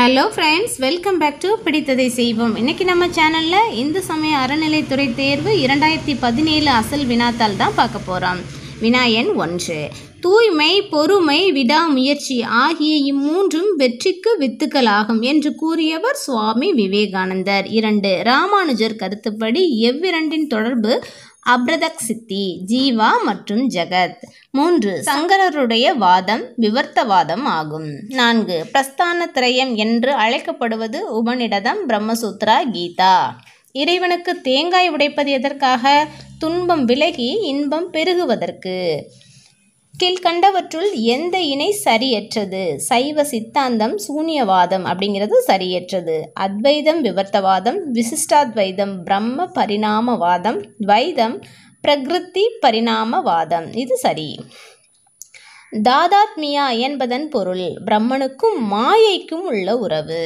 hello friends welcome back to பிடித்ததை செய்வோம் இன்றைக்கி நம்ம சேனலில் இந்து சமய அறநிலைத்துறை தேர்வு இரண்டாயிரத்தி பதினேழு அசல் வினாத்தால் தான் பார்க்க போகிறோம் வினா எண் ஒன்று தூய்மை பொறுமை விடாமுயற்சி ஆகிய இம்மூன்றும் வெற்றிக்கு வித்துக்களாகும் என்று கூறியவர் சுவாமி விவேகானந்தர் இரண்டு ராமானுஜர் கருத்துப்படி எவ்விரண்டின் தொடர்பு அப்ரதக் சித்தி ஜீவா மற்றும் ஜெகத் மூன்று சங்கரருடைய வாதம் விவர்த்தவாதம் ஆகும் நான்கு பிரஸ்தான திரயம் என்று அழைக்கப்படுவது உபநிடதம் பிரம்மசூத்ரா கீதா இறைவனுக்கு தேங்காய் உடைப்பது எதற்காக துன்பம் விலகி இன்பம் பெருகுவதற்கு கீழ்கண்டவற்றுள் எந்த இணை சரியற்றது சைவ சித்தாந்தம் சூன்யவாதம் அப்படிங்கிறது சரியற்றது அத்வைதம் விவர்த்தவாதம் விசிஷ்டாத்வைதம் பிரம்ம பரிணாமவாதம் துவைதம் பிரகிருதி பரிணாமவாதம் இது சரி தாதாத்மியா என்பதன் பொருள் பிரம்மனுக்கும் மாயைக்கும் உள்ள உறவு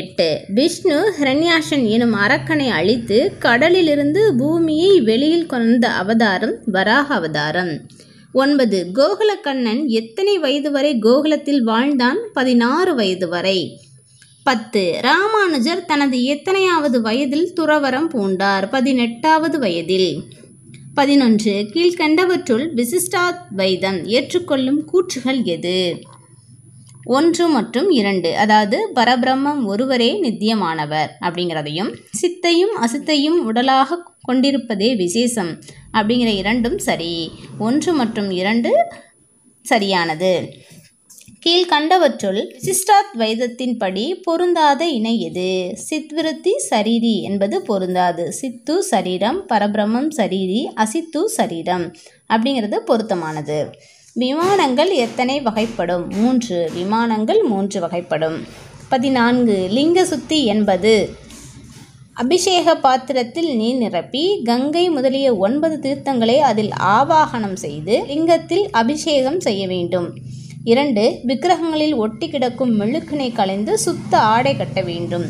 எட்டு விஷ்ணு ஹிரண்யாசன் எனும் அரக்கனை அழித்து கடலிலிருந்து பூமியை வெளியில் கொண்ட அவதாரம் வராக அவதாரம் ஒன்பது கோகுலக்கண்ணன் எத்தனை வயது வரை கோகுலத்தில் வாழ்ந்தான் பதினாறு வயது வரை பத்து ராமானுஜர் தனது எத்தனையாவது வயதில் துறவரம் பூண்டார் பதினெட்டாவது வயதில் பதினொன்று கீழ்கண்டவற்றுள் விசிஷ்டாத்வைதம் ஏற்றுக்கொள்ளும் கூற்றுகள் எது ஒன்று மற்றும் இரண்டு அதாவது பரபிரம்மம் ஒருவரே நித்தியமானவர் அப்படிங்கிறதையும் சித்தையும் அசித்தையும் உடலாக கொண்டிருப்பதே விசேஷம் அப்படிங்கிற இரண்டும் சரி ஒன்று மற்றும் இரண்டு சரியானது கீழ்கண்டவற்றுள் வைதத்தின்படி பொருந்தாத இணை எது சித்விருத்தி சரீரி என்பது பொருந்தாது சித்து சரீரம் பரபிரமம் சரீரி அசித்து சரீரம் அப்படிங்கிறது பொருத்தமானது விமானங்கள் எத்தனை வகைப்படும் மூன்று விமானங்கள் மூன்று வகைப்படும் பதினான்கு லிங்க சுத்தி என்பது அபிஷேக பாத்திரத்தில் நீர் நிரப்பி கங்கை முதலிய ஒன்பது தீர்த்தங்களை அதில் ஆவாகனம் செய்து லிங்கத்தில் அபிஷேகம் செய்ய வேண்டும் இரண்டு விக்கிரகங்களில் ஒட்டி கிடக்கும் மெழுக்கினை கலைந்து சுத்த ஆடை கட்ட வேண்டும்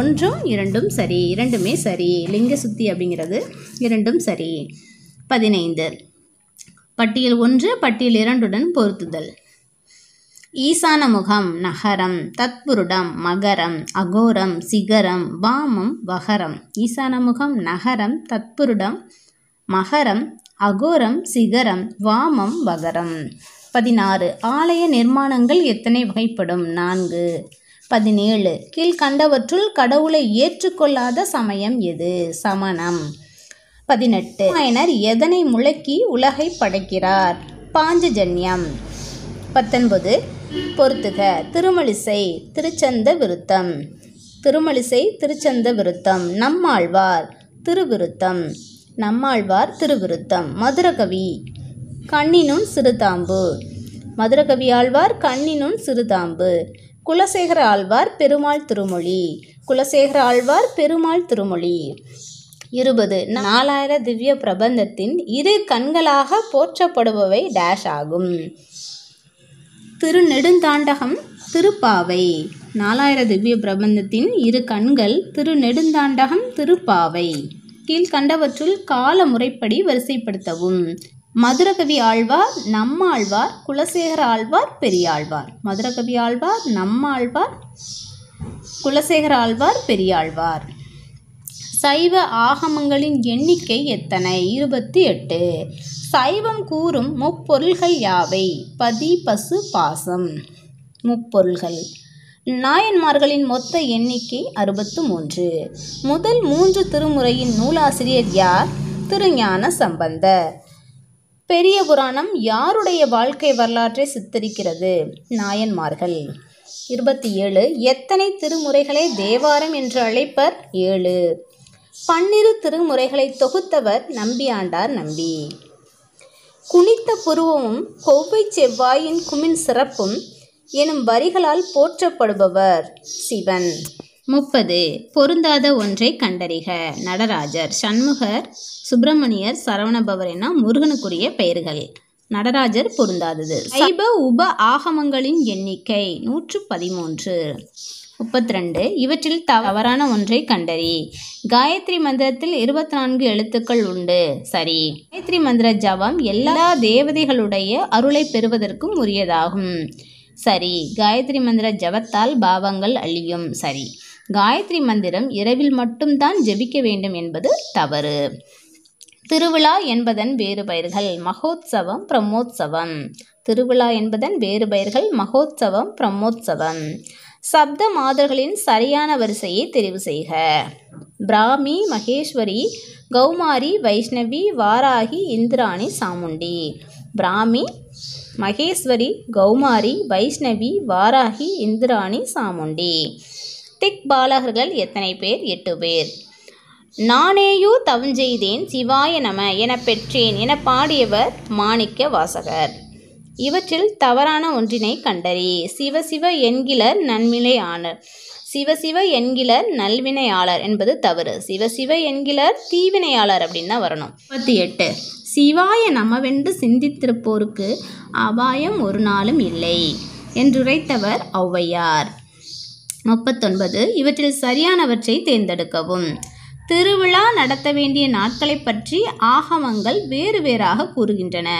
ஒன்றும் இரண்டும் சரி இரண்டுமே சரி லிங்க சுத்தி அப்படிங்கிறது இரண்டும் சரி பதினைந்து பட்டியல் ஒன்று பட்டியல் இரண்டுடன் பொருத்துதல் ஈசான முகம் நகரம் தத்புருடம் மகரம் அகோரம் சிகரம் வாமம் வகரம் ஈசான முகம் நகரம் தத்புருடம் மகரம் அகோரம் சிகரம் வாமம் வகரம் பதினாறு ஆலய நிர்மாணங்கள் எத்தனை வகைப்படும் நான்கு பதினேழு கீழ்கண்டவற்றுள் கடவுளை ஏற்றுக்கொள்ளாத சமயம் எது சமணம் பதினெட்டு ராமாயணர் எதனை முழக்கி உலகை படைக்கிறார் பாஞ்சஜன்யம் பத்தொன்பது பொருத்துக திருமலிசை திருச்சந்த விருத்தம் திருமலிசை திருச்சந்த விருத்தம் நம்மாழ்வார் திருவிருத்தம் நம்மாழ்வார் திருவிருத்தம் மதுரகவி கண்ணினும் சிறுதாம்பு மதுரகவி ஆழ்வார் கண்ணினும் சிறுதாம்பு குலசேகர ஆழ்வார் பெருமாள் திருமொழி குலசேகர ஆழ்வார் பெருமாள் திருமொழி இருபது நாலாயிர திவ்ய பிரபந்தத்தின் இரு கண்களாக போற்றப்படுபவை டேஷ் ஆகும் திருநெடுந்தாண்டகம் திருப்பாவை நாலாயிர திவ்ய பிரபந்தத்தின் இரு கண்கள் திருநெடுந்தாண்டகம் திருப்பாவை கீழ்கண்டவற்றுள் கால முறைப்படி வரிசைப்படுத்தவும் மதுரகவி ஆழ்வார் நம்மாழ்வார் குலசேகர ஆழ்வார் பெரியாழ்வார் மதுரகவி ஆழ்வார் நம்மாழ்வார் குலசேகர ஆழ்வார் பெரியாழ்வார் சைவ ஆகமங்களின் எண்ணிக்கை எத்தனை இருபத்தி எட்டு சைவம் கூறும் முப்பொருள்கள் யாவை பதி பசு பாசம் முப்பொருள்கள் நாயன்மார்களின் மொத்த எண்ணிக்கை அறுபத்து மூன்று முதல் மூன்று திருமுறையின் நூலாசிரியர் யார் திருஞான சம்பந்த பெரிய புராணம் யாருடைய வாழ்க்கை வரலாற்றை சித்தரிக்கிறது நாயன்மார்கள் இருபத்தி ஏழு எத்தனை திருமுறைகளை தேவாரம் என்று அழைப்பர் ஏழு பன்னிரு திருமுறைகளை தொகுத்தவர் நம்பியாண்டார் நம்பி குனித்த புருவமும் கொவ்வை செவ்வாயின் குமின் சிறப்பும் எனும் வரிகளால் போற்றப்படுபவர் சிவன் முப்பது பொருந்தாத ஒன்றை கண்டறிக நடராஜர் சண்முகர் சுப்பிரமணியர் சரவணபவர் என முருகனுக்குரிய பெயர்கள் நடராஜர் பொருந்தாதது சைப உப ஆகமங்களின் எண்ணிக்கை நூற்று பதிமூன்று முப்பத்தி ரெண்டு இவற்றில் தவறான ஒன்றை கண்டறி காயத்ரி மந்திரத்தில் இருபத்தி நான்கு எழுத்துக்கள் உண்டு சரி காயத்ரி மந்திர ஜபம் எல்லா தேவதைகளுடைய அருளை பெறுவதற்கும் உரியதாகும் சரி காயத்ரி மந்திர ஜபத்தால் பாவங்கள் அழியும் சரி காயத்ரி மந்திரம் இரவில் மட்டும்தான் ஜெபிக்க வேண்டும் என்பது தவறு திருவிழா என்பதன் வேறு பயிர்கள் மகோத்சவம் பிரம்மோத்சவம் திருவிழா என்பதன் வேறு பயிர்கள் மகோத்சவம் பிரம்மோத்சவம் சப்த மாதர்களின் சரியான வரிசையை தெரிவு செய்க பிராமி மகேஸ்வரி கௌமாரி வைஷ்ணவி வாராகி இந்திராணி சாமுண்டி பிராமி மகேஸ்வரி கௌமாரி வைஷ்ணவி வாராகி இந்திராணி சாமுண்டி திக் பாலகர்கள் எத்தனை பேர் எட்டு பேர் நானேயோ தவஞ்செய்தேன் சிவாய நம என பெற்றேன் என பாடியவர் மாணிக்க வாசகர் இவற்றில் தவறான ஒன்றினை கண்டறி சிவசிவ என்கிலர் நன்மிலை ஆனர் சிவசிவ என்கிலர் நல்வினையாளர் என்பது தவறு சிவசிவ என்கிலர் தீவினையாளர் அப்படின்னு தான் வரணும் முப்பத்தி எட்டு சிவாய நமவென்று சிந்தித்திருப்போருக்கு அபாயம் ஒரு நாளும் இல்லை என்றுரைத்தவர் ஔவையார் முப்பத்தொன்பது இவற்றில் சரியானவற்றை தேர்ந்தெடுக்கவும் திருவிழா நடத்த வேண்டிய நாட்களை பற்றி ஆகமங்கள் வேறு வேறாக கூறுகின்றன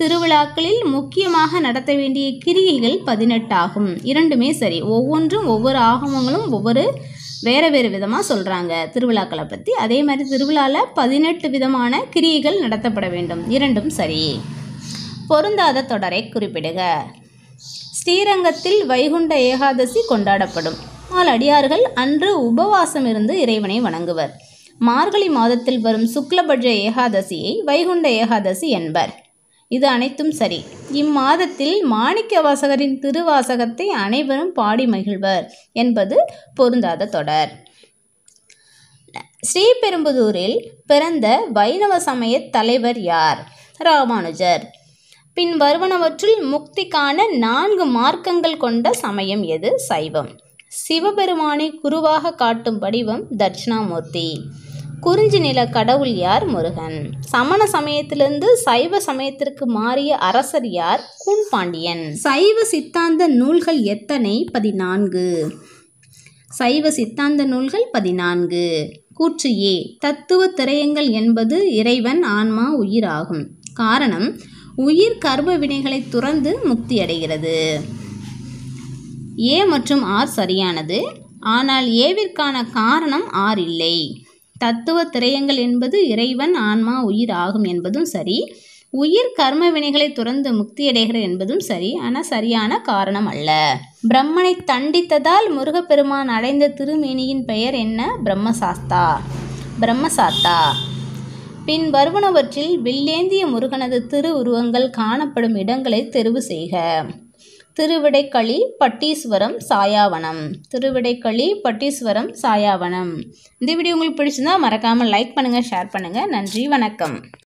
திருவிழாக்களில் முக்கியமாக நடத்த வேண்டிய கிரியைகள் பதினெட்டாகும் இரண்டுமே சரி ஒவ்வொன்றும் ஒவ்வொரு ஆகமங்களும் ஒவ்வொரு வேறு வேறு விதமாக சொல்கிறாங்க திருவிழாக்களை பற்றி அதே மாதிரி திருவிழாவில் பதினெட்டு விதமான கிரியைகள் நடத்தப்பட வேண்டும் இரண்டும் சரி பொருந்தாத தொடரை குறிப்பிடுக ஸ்ரீரங்கத்தில் வைகுண்ட ஏகாதசி கொண்டாடப்படும் அடியார்கள் அன்று உபவாசம் இருந்து இறைவனை வணங்குவர் மார்கழி மாதத்தில் வரும் சுக்லபட்ச ஏகாதசியை வைகுண்ட ஏகாதசி என்பர் இது அனைத்தும் சரி இம்மாதத்தில் மாணிக்க வாசகரின் திருவாசகத்தை அனைவரும் பாடி மகிழ்வர் என்பது பொருந்தாத தொடர் ஸ்ரீபெரும்புதூரில் பிறந்த வைணவ சமய தலைவர் யார் ராமானுஜர் பின் வருவனவற்றில் முக்திக்கான நான்கு மார்க்கங்கள் கொண்ட சமயம் எது சைவம் சிவபெருமானை குருவாக காட்டும் வடிவம் தட்சிணாமூர்த்தி குறிஞ்சி நில கடவுள் யார் முருகன் சமண சமயத்திலிருந்து சைவ சமயத்திற்கு மாறிய அரசர் யார் கூண்பாண்டியன் சைவ சித்தாந்த நூல்கள் எத்தனை பதினான்கு சைவ சித்தாந்த நூல்கள் பதினான்கு கூற்று ஏ தத்துவ திரையங்கள் என்பது இறைவன் ஆன்மா உயிர் ஆகும் காரணம் உயிர் கர்ப்ப வினைகளை துறந்து முக்தி அடைகிறது ஏ மற்றும் ஆர் சரியானது ஆனால் ஏவிற்கான காரணம் ஆர் இல்லை தத்துவ திரையங்கள் என்பது இறைவன் ஆன்மா உயிர் ஆகும் என்பதும் சரி உயிர் கர்ம வினைகளை துறந்து முக்தி என்பதும் சரி ஆனால் சரியான காரணம் அல்ல பிரம்மனை தண்டித்ததால் முருகப்பெருமான் அடைந்த திருமேனியின் பெயர் என்ன பிரம்மசாஸ்தா பிரம்மசாத்தா பின் வருவனவற்றில் வில்லேந்திய முருகனது திருவுருவங்கள் காணப்படும் இடங்களை தெரிவு செய்க திருவிடைக்களி பட்டீஸ்வரம் சாயாவனம் திருவிடைக்களி பட்டீஸ்வரம் சாயாவனம் இந்த வீடியோ உங்களுக்கு பிடிச்சிருந்தா மறக்காமல் லைக் பண்ணுங்கள் ஷேர் பண்ணுங்கள் நன்றி வணக்கம்